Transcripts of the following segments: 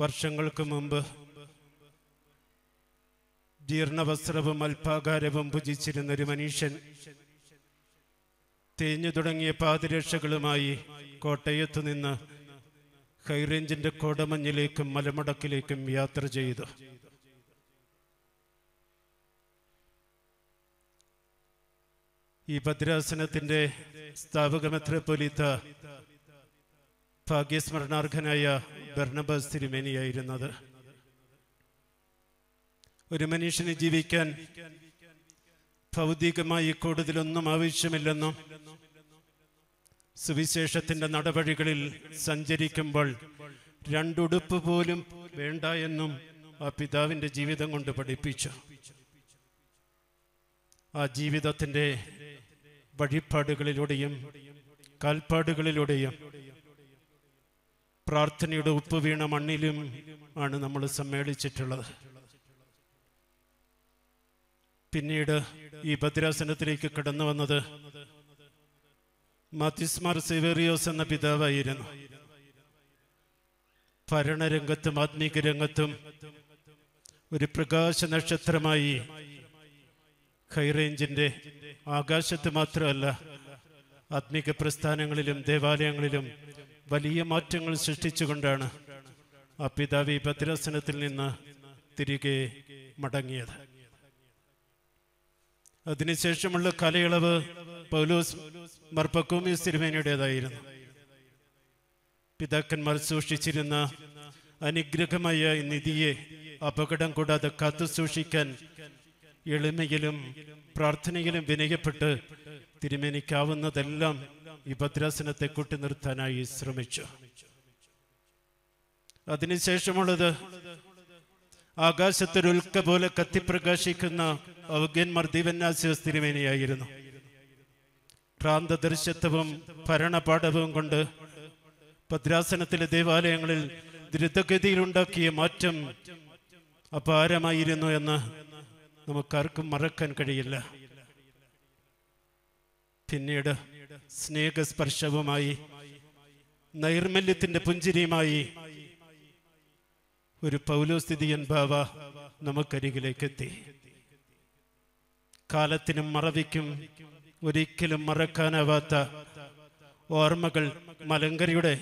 വർഷങ്ങൾക്ക് മുമ്പ് ജീർണവസ്ത്രവും അൽപാകാരവും ഭുജിച്ചിരുന്ന ഒരു മനുഷ്യൻ തേഞ്ഞു തുടങ്ങിയ പാതിരക്ഷകളുമായി കോട്ടയത്ത് നിന്ന് ഹൈറേഞ്ചിന്റെ കോടമഞ്ഞിലേക്കും മലമടക്കിലേക്കും യാത്ര ചെയ്തു ഈ ഭദ്രാസനത്തിന്റെ സ്ഥാപക മെത്രപ്പൊലിത്ത ഭാഗ്യസ്മരണാർഹനായ ബർണബസ് തിരുമേനിയായിരുന്നത് ഒരു മനുഷ്യന് ജീവിക്കാൻ ഭൗതികമായി കൂടുതലൊന്നും ആവശ്യമില്ലെന്നും സുവിശേഷത്തിന്റെ നടപടികളിൽ സഞ്ചരിക്കുമ്പോൾ രണ്ടുടുപ്പ് പോലും വേണ്ട എന്നും ആ പിതാവിന്റെ ജീവിതം കൊണ്ട് പഠിപ്പിച്ചു ആ ജീവിതത്തിന്റെ വഴിപ്പാടുകളിലൂടെയും കാൽപ്പാടുകളിലൂടെയും പ്രാർത്ഥനയുടെ ഉപ്പ് വീണ മണ്ണിലും ആണ് നമ്മൾ സമ്മേളിച്ചിട്ടുള്ളത് പിന്നീട് ഈ ഭദ്രാസനത്തിലേക്ക് കടന്നു വന്നത് മാത്തിസ്മാർ സിവേറിയോസ് എന്ന പിതാവായിരുന്നു ഭരണരംഗത്തും ആത്മീക രംഗത്തും ഒരു പ്രകാശ നക്ഷത്രമായി ഹൈറേഞ്ചിന്റെ ആകാശത്ത് മാത്രമല്ല ആത്മീക പ്രസ്ഥാനങ്ങളിലും ദേവാലയങ്ങളിലും വലിയ മാറ്റങ്ങൾ സൃഷ്ടിച്ചുകൊണ്ടാണ് ആ പിതാവ് ഈ ഭദ്രാസനത്തിൽ നിന്ന് തിരികെ മടങ്ങിയത് അതിനുശേഷമുള്ള കാലയളവ് പൗലോസ് മർപ്പക്കോമി സിരുമേനയുടേതായിരുന്നു പിതാക്കന്മാർ സൂക്ഷിച്ചിരുന്ന അനുഗ്രഹമായ നിധിയെ അപകടം കൂടാതെ കാത്തു സൂക്ഷിക്കാൻ എളിമയിലും പ്രാർത്ഥനയിലും വിനയപ്പെട്ട് തിരുമേനിക്കാവുന്നതെല്ലാം ഈ ഭദ്രാസനത്തെ കൂട്ടി നിർത്താനായി ശ്രമിച്ചു അതിനുശേഷമുള്ളത് ആകാശത്തൊരു ഉൽക്ക പോലെ കത്തിപ്രകാശിക്കുന്ന ഔഗ്യന്മാർ ദിവന്യാസിവസ് തിരുമേനിയായിരുന്നു ഭ്രാന്തദർശത്വവും ഭരണപാഠവും കൊണ്ട് ഭദ്രാസനത്തിലെ ദേവാലയങ്ങളിൽ ദ്രുതഗതിയിലുണ്ടാക്കിയ മാറ്റം അപാരമായിരുന്നു എന്ന് നമുക്കാർക്കും മറക്കാൻ കഴിയില്ല പിന്നീട് സ്നേഹസ്പർശവുമായി നൈർമല്യത്തിന്റെ പുഞ്ചിരിയുമായി ഒരു പൗലോസ്ഥിതിയൻ നമുക്കരികിലേക്ക് എത്തി കാലത്തിനും മറവിക്കും ഒരിക്കലും മറക്കാനാവാത്ത ഓർമ്മകൾ മലങ്കരയുടെ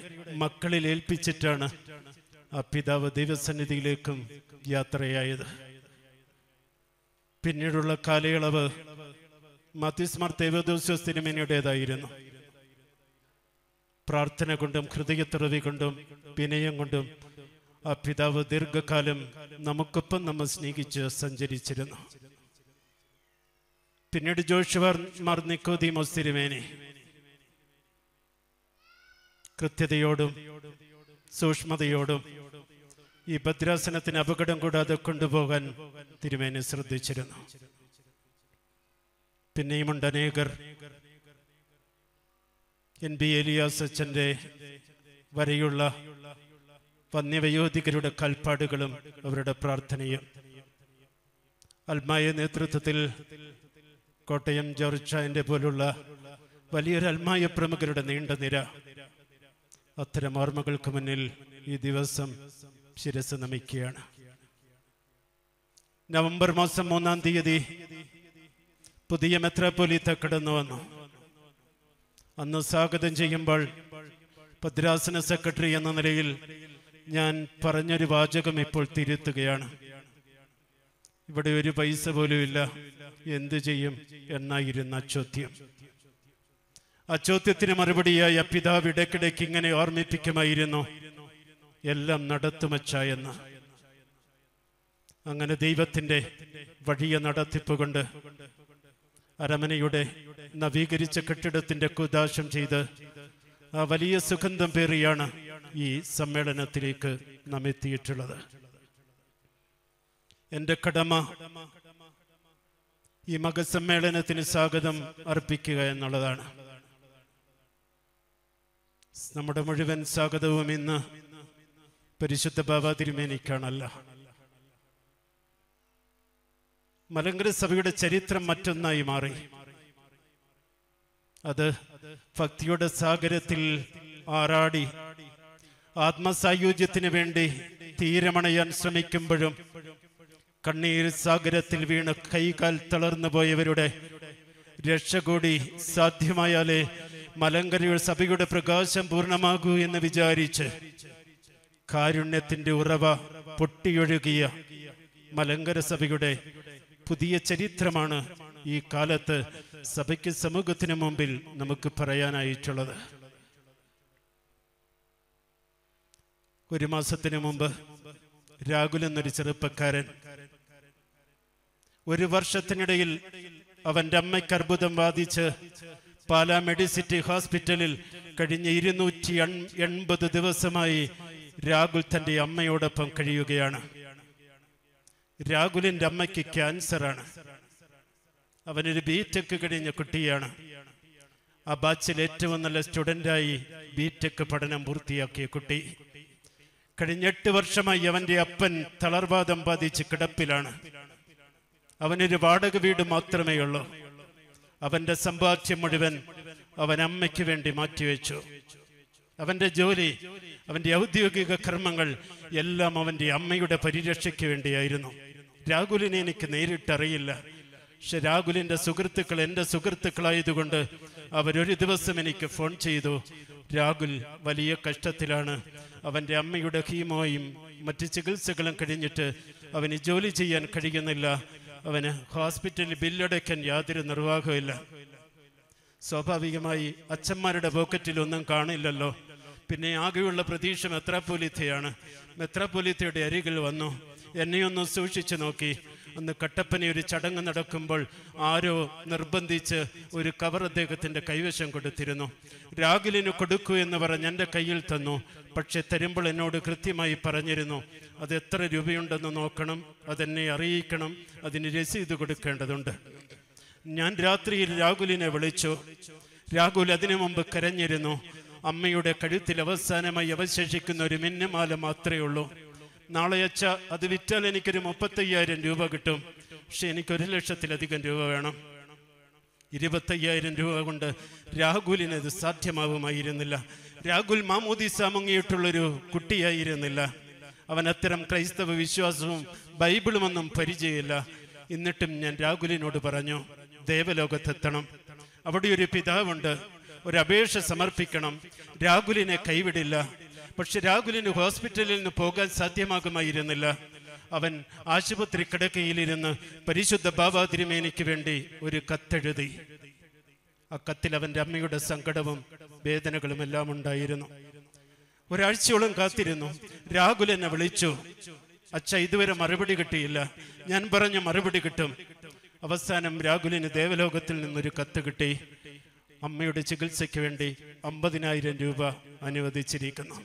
മക്കളിൽ ഏൽപ്പിച്ചിട്ടാണ് ആ പിതാവ് ദൈവസന്നിധിയിലേക്കും യാത്രയായത് പിന്നീടുള്ള കാലയളവ് മധ്യസ്മർ ദേവദോസ്വസ് തിരുമേനിയുടേതായിരുന്നു പ്രാർത്ഥന കൊണ്ടും ഹൃദയത്തുറവി കൊണ്ടും വിനയം കൊണ്ടും ആ പിതാവ് ദീർഘകാലം നമുക്കൊപ്പം നമ്മൾ സ്നേഹിച്ച് സഞ്ചരിച്ചിരുന്നു പിന്നീട് ജോഷുവർ മാർ തിരുമേനി കൃത്യതയോടും സൂക്ഷ്മതയോടും ഈ ഭദ്രാസനത്തിന് അപകടം കൂടാതെ കൊണ്ടുപോകാൻ തിരുമേനി ശ്രദ്ധിച്ചിരുന്നു പിന്നെയുമുണ്ട് അനേകർ എൻ ബി എലിയാസ് അച്ഛൻ്റെ വരെയുള്ള വന്യവയോധികരുടെ കൽപ്പാടുകളും അവരുടെ പ്രാർത്ഥനയും അൽമായ നേതൃത്വത്തിൽ കോട്ടയം ജോർജ് ഷാൻ്റെ പോലുള്ള വലിയൊരു അൽമായ പ്രമുഖരുടെ നീണ്ട നിര അത്തരം ഓർമ്മകൾക്ക് മുന്നിൽ ഈ ദിവസം ശിരസ് നമിക്കുകയാണ് നവംബർ മാസം മൂന്നാം തീയതി പുതിയ മെത്രാപ്പൊലീത്ത കടന്നു വന്നു അന്ന് സ്വാഗതം ചെയ്യുമ്പോൾ ഭദ്രാസന സെക്രട്ടറി എന്ന നിലയിൽ ഞാൻ പറഞ്ഞൊരു വാചകം ഇപ്പോൾ തിരുത്തുകയാണ് ഇവിടെ ഒരു പൈസ പോലും ഇല്ല എന്ത് ചെയ്യും എന്നായിരുന്ന ചോദ്യം ആ ചോദ്യത്തിന് മറുപടിയായി അപ്പിതാവ് ഇടയ്ക്കിടയ്ക്ക് ഇങ്ങനെ ഓർമ്മിപ്പിക്കുമായിരുന്നു എല്ലാം നടത്തുമച്ച എന്ന് അങ്ങനെ ദൈവത്തിന്റെ വഴിയെ നടത്തിപ്പ് കൊണ്ട് അരമനയുടെ നവീകരിച്ച കെട്ടിടത്തിന്റെ കുദാശം ചെയ്ത് വലിയ സുഗന്ധം പേറിയാണ് ഈ സമ്മേളനത്തിലേക്ക് നാം എത്തിയിട്ടുള്ളത് എൻ്റെ കടമ ഈ മകസമ്മേളനത്തിന് സ്വാഗതം അർപ്പിക്കുക എന്നുള്ളതാണ് നമ്മുടെ മുഴുവൻ സ്വാഗതവും ഇന്ന് പരിശുദ്ധ ബാബ തിരുമേനിക്കാണല്ല മലങ്കര സഭയുടെ ചരിത്രം മറ്റൊന്നായി മാറി അത് ഭക്തിയുടെ സാഗരത്തിൽ ആറാടി ആത്മസായുജ്യത്തിന് വേണ്ടി തീരമണയാൻ ശ്രമിക്കുമ്പോഴും കണ്ണീർ സാഗരത്തിൽ വീണ് കൈകാൽ തളർന്നു പോയവരുടെ രക്ഷ കൂടി സാധ്യമായാലേ മലങ്കര സഭയുടെ പ്രകാശം പൂർണ്ണമാകൂ എന്ന് വിചാരിച്ച് കാരുണ്യത്തിന്റെ ഉറവ പൊട്ടിയൊഴുകിയ മലങ്കര സഭയുടെ പുതിയ ചരിത്രമാണ് ഈ കാലത്ത് സഭയ്ക്ക് സമൂഹത്തിന് മുമ്പിൽ നമുക്ക് പറയാനായിട്ടുള്ളത് ഒരു മാസത്തിന് മുമ്പ് രാഹുൽ എന്നൊരു ചെറുപ്പക്കാരൻ ഒരു വർഷത്തിനിടയിൽ അവന്റെ അമ്മയ്ക്ക് അർബുദം ബാധിച്ച് പാലാ മെഡിസിറ്റി ഹോസ്പിറ്റലിൽ കഴിഞ്ഞ ഇരുന്നൂറ്റി എൺപത് ദിവസമായി രാഹുൽ തന്റെ അമ്മയോടൊപ്പം കഴിയുകയാണ് രാഹുലിൻ്റെ അമ്മയ്ക്ക് ക്യാൻസറാണ് അവനൊരു ബി ടെക് കഴിഞ്ഞ കുട്ടിയാണ് ആ ബാച്ചിൽ ഏറ്റവും നല്ല സ്റ്റുഡൻ്റായി ബി ടെക് പഠനം പൂർത്തിയാക്കിയ കുട്ടി കഴിഞ്ഞ എട്ട് വർഷമായി അവൻ്റെ അപ്പൻ തളർവാദം ബാധിച്ച് കിടപ്പിലാണ് അവനൊരു വാടക വീട് മാത്രമേ ഉള്ളൂ അവന്റെ സമ്പാദ്യം മുഴുവൻ അവൻ അമ്മയ്ക്ക് വേണ്ടി മാറ്റിവെച്ചു അവന്റെ ജോലി അവന്റെ ഔദ്യോഗിക കർമ്മങ്ങൾ എല്ലാം അവന്റെ അമ്മയുടെ പരിരക്ഷയ്ക്ക് വേണ്ടിയായിരുന്നു രാഹുലിനെ എനിക്ക് നേരിട്ടറിയില്ല പക്ഷെ രാഹുലിൻ്റെ സുഹൃത്തുക്കൾ എൻ്റെ സുഹൃത്തുക്കളായതുകൊണ്ട് അവരൊരു ദിവസം എനിക്ക് ഫോൺ ചെയ്തു രാഹുൽ വലിയ കഷ്ടത്തിലാണ് അവൻ്റെ അമ്മയുടെ ഹീമോയും മറ്റ് ചികിത്സകളും കഴിഞ്ഞിട്ട് അവന് ജോലി ചെയ്യാൻ കഴിയുന്നില്ല അവന് ഹോസ്പിറ്റലിൽ ബില്ലടയ്ക്കാൻ യാതൊരു നിർവാഹമില്ല സ്വാഭാവികമായി അച്ഛന്മാരുടെ ഒന്നും കാണില്ലല്ലോ പിന്നെ ആകെയുള്ള പ്രതീക്ഷ മെത്രാപ്പൊലിത്തയാണ് മെത്രാപ്പൊലിത്തയുടെ അരികിൽ വന്നു എന്നെയൊന്ന് സൂക്ഷിച്ചു നോക്കി അന്ന് കട്ടപ്പന ഒരു ചടങ്ങ് നടക്കുമ്പോൾ ആരോ നിർബന്ധിച്ച് ഒരു കവർ അദ്ദേഹത്തിൻ്റെ കൈവശം കൊടുത്തിരുന്നു രാഹുലിന് കൊടുക്കൂ എന്ന് പറഞ്ഞ് എൻ്റെ കയ്യിൽ തന്നു പക്ഷെ തരുമ്പോൾ എന്നോട് കൃത്യമായി പറഞ്ഞിരുന്നു അത് എത്ര രൂപയുണ്ടെന്ന് നോക്കണം അതെന്നെ അറിയിക്കണം അതിന് രസീത് കൊടുക്കേണ്ടതുണ്ട് ഞാൻ രാത്രിയിൽ രാഹുലിനെ വിളിച്ചു രാഹുൽ അതിനു മുമ്പ് കരഞ്ഞിരുന്നു അമ്മയുടെ കഴുത്തിൽ അവസാനമായി അവശേഷിക്കുന്ന ഒരു മിന്നുമാല മാത്രമേ ഉള്ളൂ നാളെ അച്ഛ അത് വിറ്റാൽ എനിക്കൊരു മുപ്പത്തയ്യായിരം രൂപ കിട്ടും പക്ഷെ എനിക്ക് ലക്ഷത്തിലധികം രൂപ വേണം ഇരുപത്തയ്യായിരം രൂപ കൊണ്ട് രാഹുലിന് ഇത് സാധ്യമാവുമായിരുന്നില്ല രാഹുൽ മാമോദിസ മുങ്ങിയിട്ടുള്ളൊരു കുട്ടിയായിരുന്നില്ല അവൻ അത്തരം ക്രൈസ്തവ വിശ്വാസവും ബൈബിളുമൊന്നും പരിചയമില്ല എന്നിട്ടും ഞാൻ രാഹുലിനോട് പറഞ്ഞു ദേവലോകത്തെത്തണം അവിടെ ഒരു പിതാവുണ്ട് ഒരു അപേക്ഷ സമർപ്പിക്കണം രാഹുലിനെ കൈവിടില്ല പക്ഷെ രാഹുലിന് ഹോസ്പിറ്റലിൽ നിന്ന് പോകാൻ സാധ്യമാകുമായിരുന്നില്ല അവൻ ആശുപത്രി കിടക്കയിലിരുന്ന് പരിശുദ്ധ ബാബാതിരിമേനിക്ക് വേണ്ടി ഒരു കത്തെഴുതി ആ കത്തിൽ അവൻ്റെ അമ്മയുടെ സങ്കടവും വേദനകളും എല്ലാം ഉണ്ടായിരുന്നു ഒരാഴ്ചയോളം കാത്തിരുന്നു രാഹുൽ എന്നെ വിളിച്ചു അച്ഛ ഇതുവരെ മറുപടി കിട്ടിയില്ല ഞാൻ പറഞ്ഞ മറുപടി കിട്ടും അവസാനം രാഹുലിന് ദേവലോകത്തിൽ നിന്നൊരു കത്ത് കിട്ടി അമ്മയുടെ ചികിത്സയ്ക്ക് വേണ്ടി അമ്പതിനായിരം രൂപ അനുവദിച്ചിരിക്കുന്നു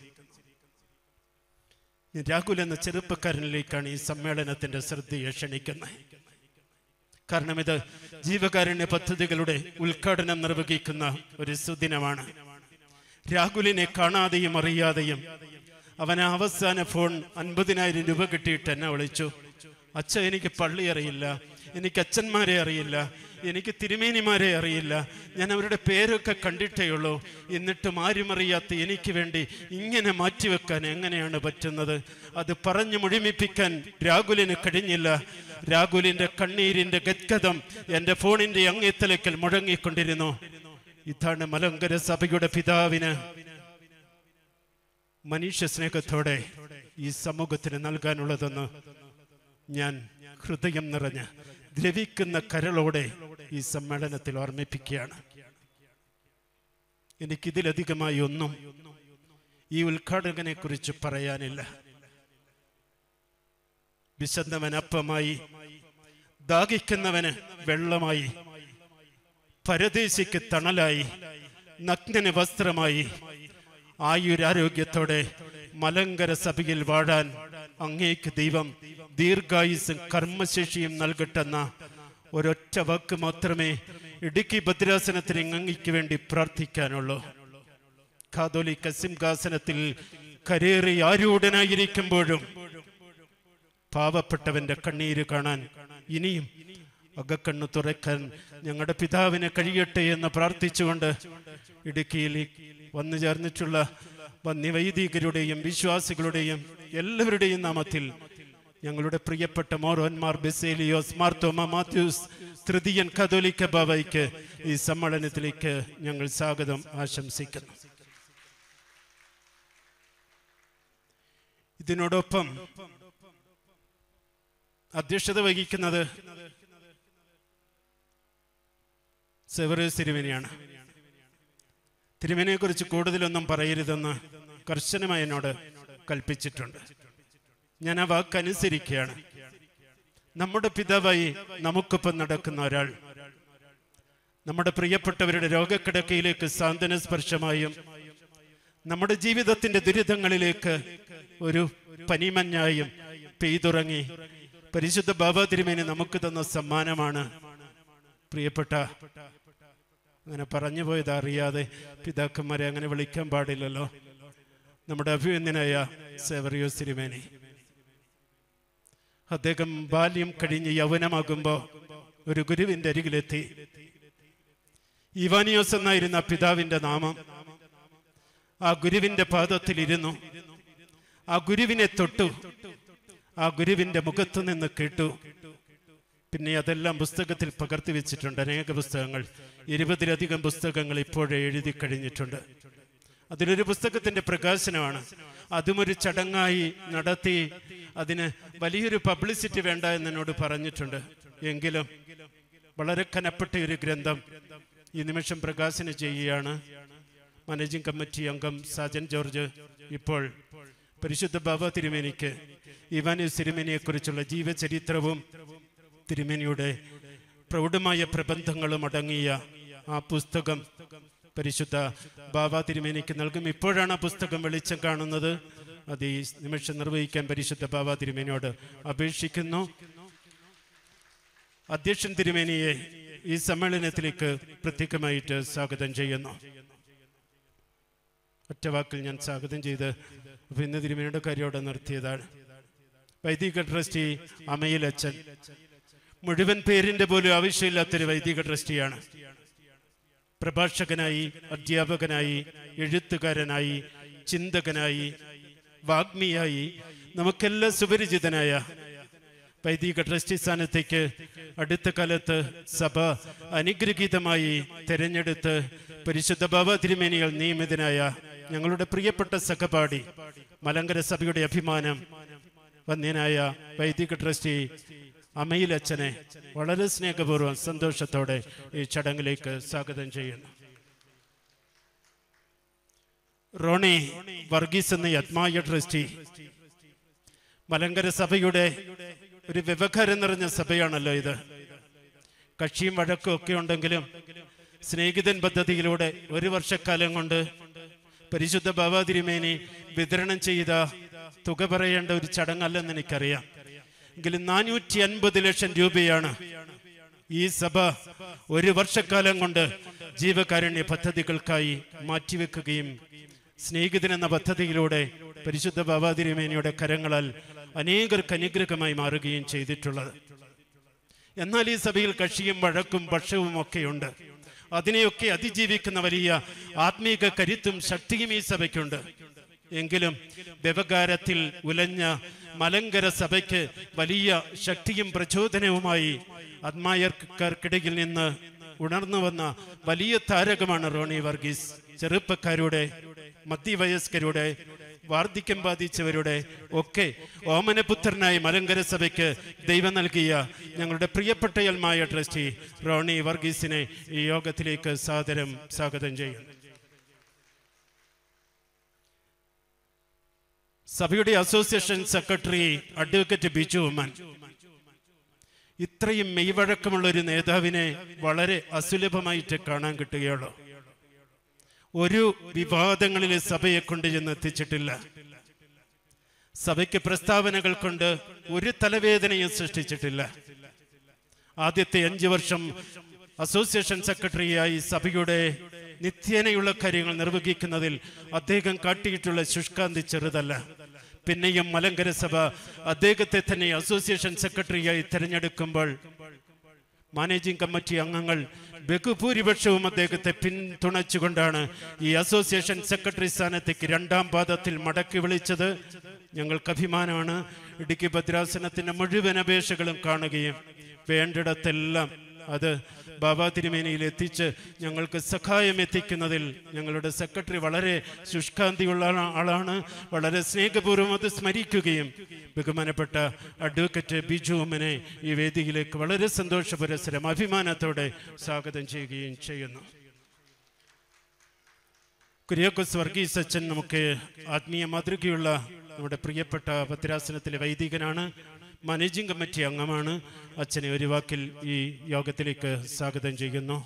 രാഹുൽ എന്ന ചെറുപ്പക്കാരനിലേക്കാണ് ഈ സമ്മേളനത്തിന്റെ ശ്രദ്ധയെ ക്ഷണിക്കുന്നത് കാരണം ഇത് ജീവകാരുണ്യ പദ്ധതികളുടെ ഉദ്ഘാടനം നിർവഹിക്കുന്ന ഒരു സുദിനമാണ് രാഹുലിനെ കാണാതെയും അറിയാതെയും അവൻ അവസാന ഫോൺ അൻപതിനായിരം രൂപ കിട്ടിയിട്ട് എന്നെ വിളിച്ചു അച്ഛ എനിക്ക് പള്ളി അറിയില്ല എനിക്ക് അച്ഛന്മാരെ അറിയില്ല എനിക്ക് തിരുമേനിമാരെ അറിയില്ല ഞാൻ അവരുടെ പേരൊക്കെ കണ്ടിട്ടേ ഉള്ളൂ എന്നിട്ട് മാറിമറിയാത്ത എനിക്ക് വേണ്ടി ഇങ്ങനെ മാറ്റിവെക്കാൻ എങ്ങനെയാണ് പറ്റുന്നത് അത് പറഞ്ഞു മുഴുമിപ്പിക്കാൻ രാഹുലിന് കഴിഞ്ഞില്ല രാഹുലിന്റെ കണ്ണീരിന്റെ ഗദ്ഗതം എൻ്റെ ഫോണിന്റെ അങ്ങേത്തലക്കൽ മുഴങ്ങിക്കൊണ്ടിരുന്നു ഇതാണ് മലങ്കര സഭയുടെ പിതാവിന് മനുഷ്യ സ്നേഹത്തോടെ ഈ സമൂഹത്തിന് നൽകാനുള്ളതെന്ന് ഞാൻ ഹൃദയം നിറഞ്ഞ ദ്രവിക്കുന്ന കരളോടെ ഈ സമ്മേളനത്തിൽ ഓർമ്മിപ്പിക്കുകയാണ് എനിക്കിതിലധികമായി ഒന്നും ഈ ഉദ്ഘാടകനെ കുറിച്ച് പറയാനില്ല വിശന്നവൻ അപ്പമായി ദാഹിക്കുന്നവന് വെള്ളമായി പരദേശിക്ക് തണലായി നഗ്നന് വസ്ത്രമായി ആയുരാരോഗ്യത്തോടെ മലങ്കര സഭയിൽ വാഴാൻ അങ്ങേക്ക് ദൈവം ദീർഘായുസും കർമ്മശേഷിയും നൽകട്ടെന്ന ഒരൊറ്റ വാക്ക് മാത്രമേ ഇടുക്കി ഭദ്രാസനത്തിന് അങ്ങയ്ക്ക് വേണ്ടി പ്രാർത്ഥിക്കാനുള്ളൂ കാതോലി കസിംഹാസനത്തിൽ കരേറി ആരൂഢനായിരിക്കുമ്പോഴും പാവപ്പെട്ടവന്റെ കണ്ണീര് കാണാൻ ഇനിയും അകക്കണ്ണു തുറക്കാൻ ഞങ്ങളുടെ പിതാവിനെ കഴിയട്ടെ എന്ന് പ്രാർത്ഥിച്ചുകൊണ്ട് ഇടുക്കിയിൽ വന്നു ചേർന്നിട്ടുള്ള വന്യവൈദികരുടെയും വിശ്വാസികളുടെയും എല്ലാവരുടെയും നാമത്തിൽ ഞങ്ങളുടെ പ്രിയപ്പെട്ട മോറോന്മാർ ബിസേലിയോസ് മാർത്തോമ മാത്യൂസ് തൃതീയൻ കതോലിക്ക ബാബയ്ക്ക് ഈ സമ്മേളനത്തിലേക്ക് ഞങ്ങൾ സ്വാഗതം ആശംസിക്കുന്നു ഇതിനോടൊപ്പം അധ്യക്ഷത വഹിക്കുന്നത് സെവറേസ് തിരുമേനിയാണ് തിരുമേനിയെക്കുറിച്ച് കൂടുതലൊന്നും പറയരുതെന്ന് കർശനമായി എന്നോട് കൽപ്പിച്ചിട്ടുണ്ട് ഞാൻ ആ വാക്കനുസരിക്കുകയാണ് നമ്മുടെ പിതാവായി നമുക്കൊപ്പം നടക്കുന്ന ഒരാൾ നമ്മുടെ പ്രിയപ്പെട്ടവരുടെ രോഗക്കിടക്കയിലേക്ക് സാന്ത്വന സ്പർശമായും നമ്മുടെ ജീവിതത്തിന്റെ ദുരിതങ്ങളിലേക്ക് ഒരു പനിമഞ്ഞായും പെയ്തുറങ്ങി പരിശുദ്ധ ബാബാ നമുക്ക് തന്ന സമ്മാനമാണ് പ്രിയപ്പെട്ട അങ്ങനെ പറഞ്ഞു പോയത് അറിയാതെ പിതാക്കന്മാരെ അങ്ങനെ വിളിക്കാൻ പാടില്ലല്ലോ നമ്മുടെ അഭിനന്ദനായ സേവറിയോ തിരുമേനി അദ്ദേഹം ബാല്യം കഴിഞ്ഞ് യൗവനമാകുമ്പോ ഒരു ഗുരുവിന്റെ അരികിലെത്തി ഇവാനിയോസ് എന്നായിരുന്ന പിതാവിന്റെ നാമം ആ ഗുരുവിന്റെ പാദത്തിലിരുന്നു ആ ഗുരുവിനെ തൊട്ടു ആ ഗുരുവിന്റെ മുഖത്തു നിന്ന് കേട്ടു പിന്നെ അതെല്ലാം പുസ്തകത്തിൽ പകർത്തി വെച്ചിട്ടുണ്ട് അനേക പുസ്തകങ്ങൾ ഇരുപതിലധികം പുസ്തകങ്ങൾ ഇപ്പോഴേ എഴുതി കഴിഞ്ഞിട്ടുണ്ട് അതിലൊരു പുസ്തകത്തിന്റെ പ്രകാശനമാണ് അതും ഒരു ചടങ്ങായി നടത്തി അതിന് വലിയൊരു പബ്ലിസിറ്റി വേണ്ട എന്ന് എന്നോട് പറഞ്ഞിട്ടുണ്ട് എങ്കിലും വളരെ കനപ്പെട്ട ഒരു ഗ്രന്ഥം ഈ നിമിഷം പ്രകാശനം ചെയ്യുകയാണ് മാനേജിംഗ് കമ്മിറ്റി അംഗം സാജൻ ജോർജ് ഇപ്പോൾ പരിശുദ്ധ ബാബ തിരുമേനിക്ക് ഇവാനിയസ് തിരുമേനിയെക്കുറിച്ചുള്ള ജീവചരിത്രവും തിരുമേനിയുടെ പ്രൗഢമായ പ്രബന്ധങ്ങളും അടങ്ങിയ ആ പുസ്തകം പരിശുദ്ധ ബാബ തിരുമേനിക്ക് നൽകും ഇപ്പോഴാണ് ആ പുസ്തകം വെളിച്ചം കാണുന്നത് അത് ഈ നിമിഷം നിർവഹിക്കാൻ പരിശുദ്ധ ബാബ തിരുമേനിയോട് അപേക്ഷിക്കുന്നു അധ്യക്ഷൻ തിരുമേനിയെ ഈ സമ്മേളനത്തിലേക്ക് പ്രത്യേകമായിട്ട് സ്വാഗതം ചെയ്യുന്നു ഒറ്റ വാക്കിൽ ഞാൻ സ്വാഗതം ചെയ്ത് ഇന്ന് തിരുമേനിയുടെ കാര്യോടെ നിർത്തിയതാണ് വൈദിക ട്രസ്റ്റി അമയിലച്ചൻ മുഴുവൻ പേരിന്റെ പോലും ആവശ്യമില്ലാത്തൊരു വൈദിക ട്രസ്റ്റിയാണ് പ്രഭാഷകനായി അധ്യാപകനായി എഴുത്തുകാരനായി ചിന്തകനായി വാഗ്മിയായി നമുക്കെല്ലാം സുപരിചിതനായ വൈദിക ട്രസ്റ്റി സ്ഥാനത്തേക്ക് അടുത്ത കാലത്ത് സഭ അനുഗ്രഹീതമായി തെരഞ്ഞെടുത്ത് പരിശുദ്ധ ബാബ തിരുമേനികൾ നിയമിതനായ ഞങ്ങളുടെ പ്രിയപ്പെട്ട സഹപാഠി മലങ്കര സഭയുടെ അഭിമാനം വന്ദ്യനായ വൈദിക ട്രസ്റ്റി അമ്മയിലച്ഛനെ വളരെ സ്നേഹപൂർവ്വം സന്തോഷത്തോടെ ഈ ചടങ്ങിലേക്ക് സ്വാഗതം ചെയ്യുന്നു റോണി വർഗീസ് എന്ന യത്മായ ട്രസ്റ്റി മലങ്കര സഭയുടെ ഒരു വ്യവഹാരം നിറഞ്ഞ സഭയാണല്ലോ ഇത് കക്ഷിയും വഴക്കും ഒക്കെ ഉണ്ടെങ്കിലും സ്നേഹിതൻ പദ്ധതിയിലൂടെ ഒരു വർഷക്കാലം കൊണ്ട് പരിശുദ്ധ ഭവാതിരിമേനി വിതരണം ചെയ്ത തുക പറയേണ്ട ഒരു ചടങ്ങല്ലെന്ന് എനിക്കറിയാം എങ്കിലും നാനൂറ്റി അൻപത് ലക്ഷം രൂപയാണ് ഈ സഭ ഒരു വർഷക്കാലം കൊണ്ട് ജീവകാരുണ്യ പദ്ധതികൾക്കായി മാറ്റിവെക്കുകയും സ്നേഹിതൻ എന്ന പദ്ധതിയിലൂടെ പരിശുദ്ധ ബാബാതിരിമേനയുടെ കരങ്ങളാൽ അനേകർക്ക് അനുഗ്രഹമായി മാറുകയും ചെയ്തിട്ടുള്ളത് എന്നാൽ ഈ സഭയിൽ കക്ഷിയും വഴക്കും ഭക്ഷവും ഒക്കെയുണ്ട് അതിനെയൊക്കെ അതിജീവിക്കുന്ന വലിയ ആത്മീക കരുത്തും ശക്തിയും ഈ സഭയ്ക്കുണ്ട് എങ്കിലും വ്യവകാരത്തിൽ ഉലഞ്ഞ മലങ്കര സഭയ്ക്ക് വലിയ ശക്തിയും പ്രചോദനവുമായി അത്മായർക്കാർക്കിടയിൽ നിന്ന് ഉണർന്നു വന്ന വലിയ താരകമാണ് റോണി വർഗീസ് ചെറുപ്പക്കാരുടെ മധ്യവയസ്കരുടെ വാർദ്ധക്യം ബാധിച്ചവരുടെ ഒക്കെ ഓമനപുത്രനായി മലങ്കര സഭയ്ക്ക് ദൈവം നൽകിയ ഞങ്ങളുടെ പ്രിയപ്പെട്ടയൽമായ ട്രസ്റ്റി റോണി വർഗീസിനെ ഈ യോഗത്തിലേക്ക് സാദരം സ്വാഗതം ചെയ്യും സഭയുടെ association secretary advocate Biju Oommen ഇത്രയും മെയ്വഴക്കമുള്ള ഒരു നേതാവിനെ വളരെ അസുലഭമായിട്ട് കാണാൻ കിട്ടുകയുള്ളൂ ഒരു വിവാദങ്ങളിൽ സഭയെ കൊണ്ട് ചെന്ന് എത്തിച്ചിട്ടില്ല സഭയ്ക്ക് പ്രസ്താവനകൾ കൊണ്ട് ഒരു തലവേദനയും സൃഷ്ടിച്ചിട്ടില്ല ആദ്യത്തെ അഞ്ചു വർഷം അസോസിയേഷൻ സെക്രട്ടറിയായി സഭയുടെ നിത്യേനയുള്ള കാര്യങ്ങൾ നിർവഹിക്കുന്നതിൽ അദ്ദേഹം കാട്ടിയിട്ടുള്ള ശുഷ്കാന്തി ചെറുതല്ല പിന്നെയും മലങ്കര സഭ അദ്ദേഹത്തെ തന്നെ അസോസിയേഷൻ സെക്രട്ടറിയായി തിരഞ്ഞെടുക്കുമ്പോൾ മാനേജിംഗ് കമ്മിറ്റി അംഗങ്ങൾ ബഹുഭൂരിപക്ഷവും അദ്ദേഹത്തെ പിന്തുണച്ചുകൊണ്ടാണ് ഈ അസോസിയേഷൻ സെക്രട്ടറി സ്ഥാനത്തേക്ക് രണ്ടാം പാദത്തിൽ മടക്കി വിളിച്ചത് ഞങ്ങൾക്ക് അഭിമാനമാണ് ഇടുക്കി ഭദ്രാസനത്തിന്റെ മുഴുവൻ അപേക്ഷകളും കാണുകയും വേണ്ടിടത്തെല്ലാം അത് ബാബാ തിരുമേനിയിൽ എത്തിച്ച് ഞങ്ങൾക്ക് സഹായം എത്തിക്കുന്നതിൽ ഞങ്ങളുടെ സെക്രട്ടറി വളരെ ശുഷ്കാന്തിയുള്ള ആളാണ് വളരെ സ്നേഹപൂർവ്വം അത് സ്മരിക്കുകയും ബഹുമാനപ്പെട്ട അഡ്വക്കറ്റ് ബിജു അമ്മനെ ഈ വേദിയിലേക്ക് വളരെ സന്തോഷ അഭിമാനത്തോടെ സ്വാഗതം ചെയ്യുകയും ചെയ്യുന്നു കുര്യാക്കോസ് വർഗീസ് അച്ഛൻ നമുക്ക് ആത്മീയ മാതൃകയുള്ള നമ്മുടെ പ്രിയപ്പെട്ട ഭദ്രാസനത്തിലെ വൈദികനാണ് മാനേജിംഗ് കമ്മിറ്റി അംഗമാണ് അച്ഛനെ ഒരു വാക്കിൽ ഈ യോഗത്തിലേക്ക് സ്വാഗതം ചെയ്യുന്നു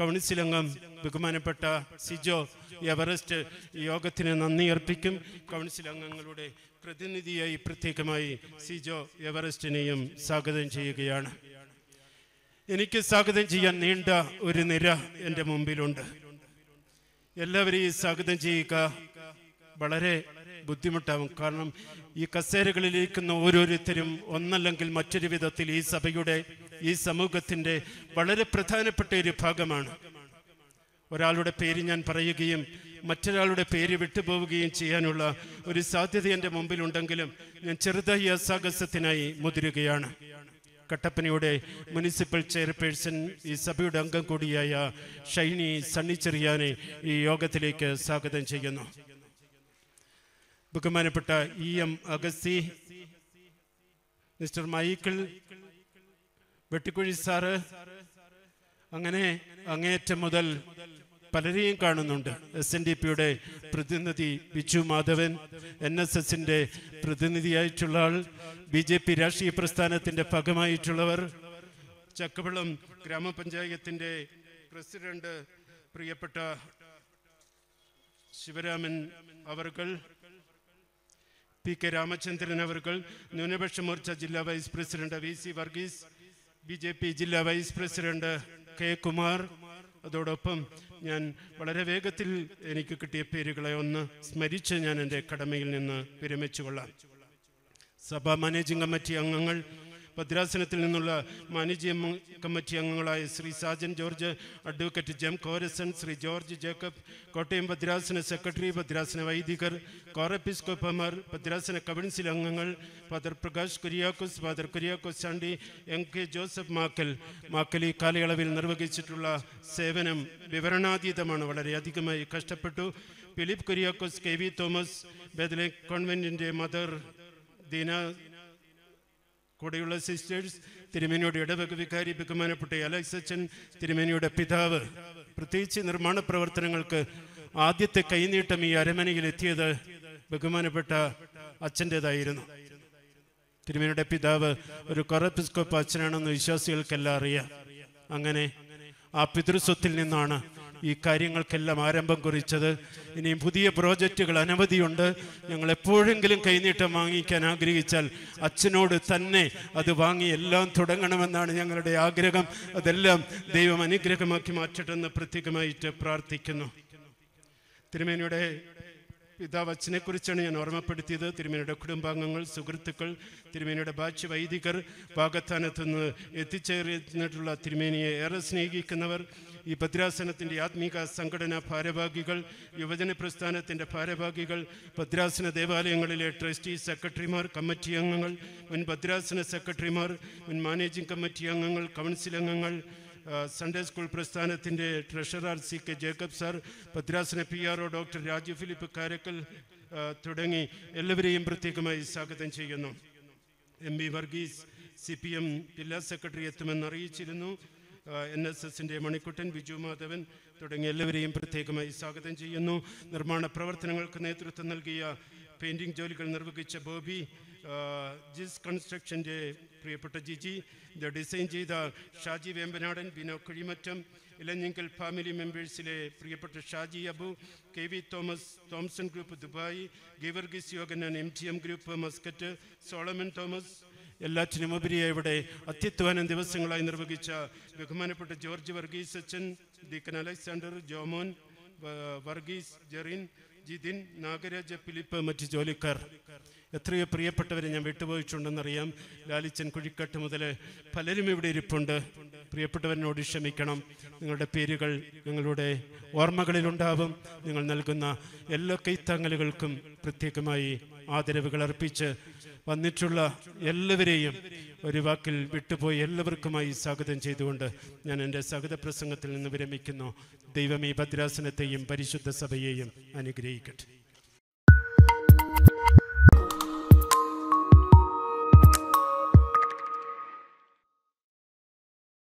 കൗൺസിൽ അംഗം ബഹുമാനപ്പെട്ട സിജോ എവറസ്റ്റ് യോഗത്തിന് നന്ദി അർപ്പിക്കും കൗൺസിൽ അംഗങ്ങളുടെ പ്രതിനിധിയായി പ്രത്യേകമായി സിജോ എവറസ്റ്റിനെയും സ്വാഗതം ചെയ്യുകയാണ് എനിക്ക് സ്വാഗതം ചെയ്യാൻ നീണ്ട ഒരു നിര എൻ്റെ മുമ്പിലുണ്ട് എല്ലാവരെയും സ്വാഗതം ചെയ്യുക വളരെ ബുദ്ധിമുട്ടാവും കാരണം ഈ കസേരകളിലിരിക്കുന്ന ഓരോരുത്തരും ഒന്നല്ലെങ്കിൽ മറ്റൊരു വിധത്തിൽ ഈ സഭയുടെ ഈ സമൂഹത്തിൻ്റെ വളരെ പ്രധാനപ്പെട്ട ഒരു ഭാഗമാണ് ഒരാളുടെ പേര് ഞാൻ പറയുകയും മറ്റൊരാളുടെ പേര് വിട്ടുപോവുകയും ചെയ്യാനുള്ള ഒരു സാധ്യത എൻ്റെ മുമ്പിലുണ്ടെങ്കിലും ഞാൻ ചെറുതായി അസാഗസത്തിനായി മുതിരുകയാണ് കട്ടപ്പനയുടെ മുനിസിപ്പൽ ചെയർപേഴ്സൺ ഈ സഭയുടെ അംഗം കൂടിയായ ഷൈനി സണ്ണിച്ചെറിയാനെ ഈ യോഗത്തിലേക്ക് സ്വാഗതം ചെയ്യുന്നു ബഹുമാനപ്പെട്ട E M Agasthi mister Michael Vettikkuzhi sir അങ്ങനെ അങ്ങേറ്റം മുതൽ പലരെയും കാണുന്നുണ്ട് എസ് എൻ ഡി പിയുടെ പ്രതിനിധി ബിജു മാധവൻ എൻ എസ് എസിന്റെ പ്രതിനിധിയായിട്ടുള്ള ആൾ ബി ജെ പി രാഷ്ട്രീയ പ്രസ്ഥാനത്തിന്റെ ഭാഗമായിട്ടുള്ളവർ ചക്കവെള്ളം ഗ്രാമപഞ്ചായത്തിന്റെ പ്രസിഡന്റ് പ്രിയപ്പെട്ട ശിവരാമൻ അവർ പി കെ രാമചന്ദ്രൻ അവർ ന്യൂനപക്ഷ മോർച്ച ജില്ലാ vice president V C Varghese B J P ജില്ലാ വൈസ് പ്രസിഡന്റ് കെ കുമാർ അതോടൊപ്പം ഞാൻ വളരെ വേഗത്തിൽ എനിക്ക് കിട്ടിയ പേരുകളെ ഒന്ന് സ്മരിച്ച് ഞാൻ എൻ്റെ കടമയിൽ നിന്ന് വിരമിച്ചു കൊള്ളാം സഭാ മാനേജിംഗ് കമ്മിറ്റി അംഗങ്ങൾ ഭദ്രാസനത്തിൽ നിന്നുള്ള മാനേജിംഗ് കമ്മിറ്റി അംഗങ്ങളായ Shri Sajan George advocate Jem Korason Shri George Jacob Kottayam ഭദ്രാസന സെക്രട്ടറി ഭദ്രാസന വൈദികർ കോറപ്പിസ്കോപ്പമാർ ഭദ്രാസന കൗൺസിൽ അംഗങ്ങൾ father Prakash Kuriakose father Kuriakose Chandy M K Joseph Makkal Makkal ഈ കാലയളവിൽ നിർവഹിച്ചിട്ടുള്ള സേവനം വിവരണാതീതമാണ് വളരെയധികമായി കഷ്ടപ്പെട്ടു Philip Kuriakose K V Thomas ബേദലെ കോൺവെൻറ്റിൻ്റെ മദർ ദീന കൂടെയുള്ള സിസ്റ്റേഴ്സ് തിരുമേനിയുടെ ഇടവക വികാരി ബഹുമാനപ്പെട്ട അച്ഛൻ തിരുമേനിയുടെ പിതാവ് പ്രത്യേകിച്ച് നിർമ്മാണ പ്രവർത്തനങ്ങൾക്ക് ആദ്യത്തെ കൈനീട്ടം ഈ അരമനയിൽ എത്തിയത് ബഹുമാനപ്പെട്ട അച്ഛൻ്റെതായിരുന്നു തിരുമേനിയുടെ പിതാവ് ഒരു കൊറപ്പിസ്കോപ്പ് അച്ഛനാണെന്ന് വിശ്വാസികൾക്കെല്ലാം അറിയാം അങ്ങനെ ആ പിതൃസ്വത്തിൽ നിന്നാണ് ഈ കാര്യങ്ങൾക്കെല്ലാം ആരംഭം കുറിച്ചത് ഇനിയും പുതിയ പ്രോജക്റ്റുകൾ അനവധിയുണ്ട് ഞങ്ങൾ എപ്പോഴെങ്കിലും കൈനീട്ടം വാങ്ങിക്കാൻ ആഗ്രഹിച്ചാൽ അച്ഛനോട് തന്നെ അത് വാങ്ങി എല്ലാം തുടങ്ങണമെന്നാണ് ഞങ്ങളുടെ ആഗ്രഹം അതെല്ലാം ദൈവം അനുഗ്രഹമാക്കി മാറ്റട്ടെന്ന് പ്രത്യേകമായിട്ട് പ്രാർത്ഥിക്കുന്നു തിരുമേനിയുടെ പിതാവച്ചനെ കുറിച്ചാണ് ഞാൻ ഓർമ്മപ്പെടുത്തിയത് തിരുമേനിയുടെ കുടുംബാംഗങ്ങൾ സുഹൃത്തുക്കൾ തിരുമേനിയുടെ ബാച്ച് വൈദികർ പാകത്താനത്ത് നിന്ന് എത്തിച്ചേർന്നിട്ടുള്ള തിരുമേനിയെ ഏറെ സ്നേഹിക്കുന്നവർ ഈ ഭദ്രാസനത്തിൻ്റെ ആത്മീക സംഘടനാ ഭാരവാഹികൾ യുവജന പ്രസ്ഥാനത്തിൻ്റെ ഭാരവാഹികൾ ഭദ്രാസന ദേവാലയങ്ങളിലെ ട്രസ്റ്റി സെക്രട്ടറിമാർ കമ്മിറ്റി അംഗങ്ങൾ മുൻ ഭദ്രാസന സെക്രട്ടറിമാർ മുൻ മാനേജിംഗ് കമ്മിറ്റി അംഗങ്ങൾ കൗൺസിൽ അംഗങ്ങൾ സൺഡേ സ്കൂൾ പ്രസ്ഥാനത്തിൻ്റെ treasurer C K Jacob sir ഭദ്രാസന P R O doctor Raju Philip Karakkal തുടങ്ങി എല്ലാവരെയും പ്രത്യേകമായി സ്വാഗതം ചെയ്യുന്നു M B Varghese C P M ജില്ലാ സെക്രട്ടറി എത്തുമെന്ന് അറിയിച്ചിരുന്നു എൻ എസ് എസിൻ്റെ മണിക്കുട്ടൻ ബിജു മാധവൻ തുടങ്ങിയ എല്ലാവരെയും പ്രത്യേകമായി സ്വാഗതം ചെയ്യുന്നു നിർമ്മാണ പ്രവർത്തനങ്ങൾക്ക് നേതൃത്വം നൽകിയ പെയിൻറ്റിംഗ് ജോലികൾ നിർവഹിച്ച ബോബി ജിസ് കൺസ്ട്രക്ഷൻ്റെ പ്രിയപ്പെട്ട ജിജി ഇത് ഡിസൈൻ ചെയ്ത ഷാജി വേമ്പനാടൻ ബിനോ കുഴിമറ്റം ഇലഞ്ഞിങ്കൽ ഫാമിലി മെമ്പേഴ്സിലെ പ്രിയപ്പെട്ട Shaji Abu K V Thomas Thomson group Dubai Geevarghese Yoganan M G M group Muscat Solomon Thomas എല്ലാറ്റിനും ഉപരിയായി ഇവിടെ അത്യുത്വാനം ദിവസങ്ങളായി നിർവഹിച്ച ബഹുമാനപ്പെട്ട ജോർജ് വർഗീസ് അച്ഛൻ deacon Alexander Jomon Varghese Jerin Jithin Nagaraja Philip മറ്റ് ജോലിക്കാർ എത്രയോ പ്രിയപ്പെട്ടവരെ ഞാൻ വിട്ടുപോയിട്ടുണ്ടെന്നറിയാം ലാലിച്ചൻ കുഴിക്കട്ട് മുതൽ പലരും ഇവിടെ ഇരിപ്പുണ്ട് പ്രിയപ്പെട്ടവരിനോട് ക്ഷമിക്കണം നിങ്ങളുടെ പേരുകൾ നിങ്ങളുടെ ഓർമ്മകളിലുണ്ടാവും നിങ്ങൾ നൽകുന്ന എല്ലാ കൈത്താങ്ങലുകൾക്കും പ്രത്യേകമായി ആദരവുകൾ അർപ്പിച്ച് വന്നിട്ടുള്ള എല്ലാവരെയും ഒരു വാക്കിൽ വിട്ടുപോയി എല്ലാവർക്കുമായി സ്വാഗതം ചെയ്തുകൊണ്ട് ഞാൻ എൻ്റെ സ്വാഗത പ്രസംഗത്തിൽ നിന്ന് വിരമിക്കുന്നു ദൈവം ഭദ്രാസനത്തെയും പരിശുദ്ധ സഭയെയും അനുഗ്രഹിക്കട്ടെ